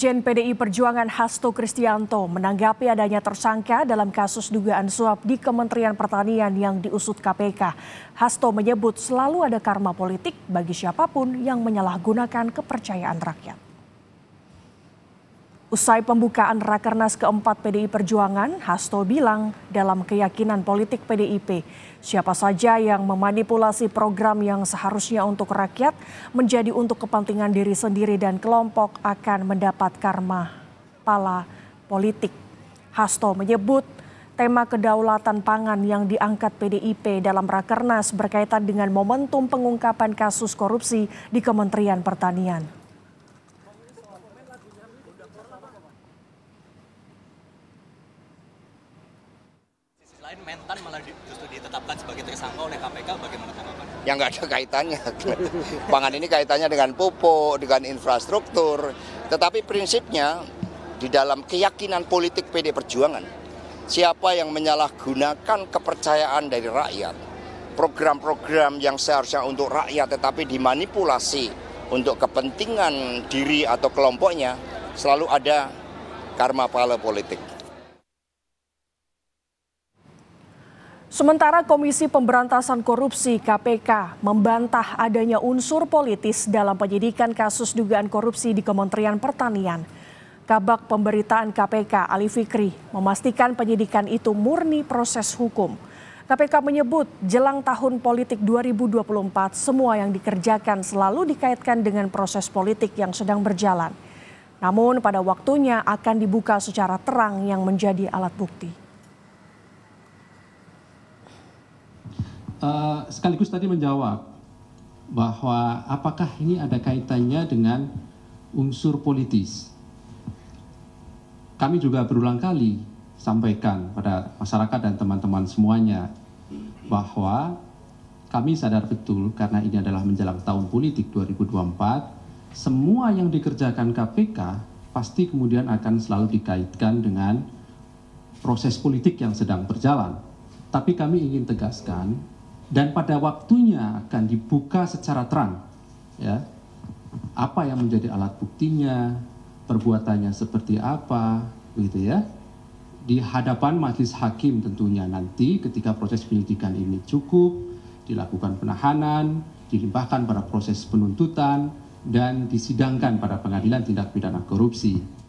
Sekjen PDI Perjuangan Hasto Kristianto menanggapi adanya tersangka dalam kasus dugaan suap di Kementerian Pertanian yang diusut KPK. Hasto menyebut selalu ada karma politik bagi siapapun yang menyalahgunakan kepercayaan rakyat. Usai pembukaan Rakernas keempat PDI Perjuangan, Hasto bilang dalam keyakinan politik PDIP, siapa saja yang memanipulasi program yang seharusnya untuk rakyat menjadi untuk kepentingan diri sendiri dan kelompok akan mendapat karma pala politik. Hasto menyebut tema kedaulatan pangan yang diangkat PDIP dalam Rakernas berkaitan dengan momentum pengungkapan kasus korupsi di Kementerian Pertanian. lain mentan malah di, justru ditetapkan sebagai tersangka oleh KPK bagaimana tanggapan? Yang nggak ada kaitannya. Pangan ini kaitannya dengan pupuk, dengan infrastruktur. Tetapi prinsipnya di dalam keyakinan politik PD Perjuangan, siapa yang menyalahgunakan kepercayaan dari rakyat, program-program yang seharusnya untuk rakyat tetapi dimanipulasi untuk kepentingan diri atau kelompoknya, selalu ada karma pahala politik. Sementara Komisi Pemberantasan Korupsi KPK membantah adanya unsur politis dalam penyidikan kasus dugaan korupsi di Kementerian Pertanian. Kabak Pemberitaan KPK Ali Fikri memastikan penyidikan itu murni proses hukum. KPK menyebut jelang tahun politik 2024 semua yang dikerjakan selalu dikaitkan dengan proses politik yang sedang berjalan. Namun pada waktunya akan dibuka secara terang yang menjadi alat bukti. Eh, sekaligus tadi menjawab bahwa apakah ini ada kaitannya dengan unsur politis. Kami juga berulang kali sampaikan pada masyarakat dan teman-teman semuanya bahwa kami sadar betul karena ini adalah menjelang tahun politik 2024, semua yang dikerjakan KPK pasti kemudian akan selalu dikaitkan dengan proses politik yang sedang berjalan. Tapi kami ingin tegaskan dan pada waktunya akan dibuka secara terang ya apa yang menjadi alat buktinya perbuatannya seperti apa begitu ya di hadapan majelis hakim tentunya nanti ketika proses penyidikan ini cukup dilakukan penahanan dilimpahkan pada proses penuntutan dan disidangkan pada pengadilan tindak pidana korupsi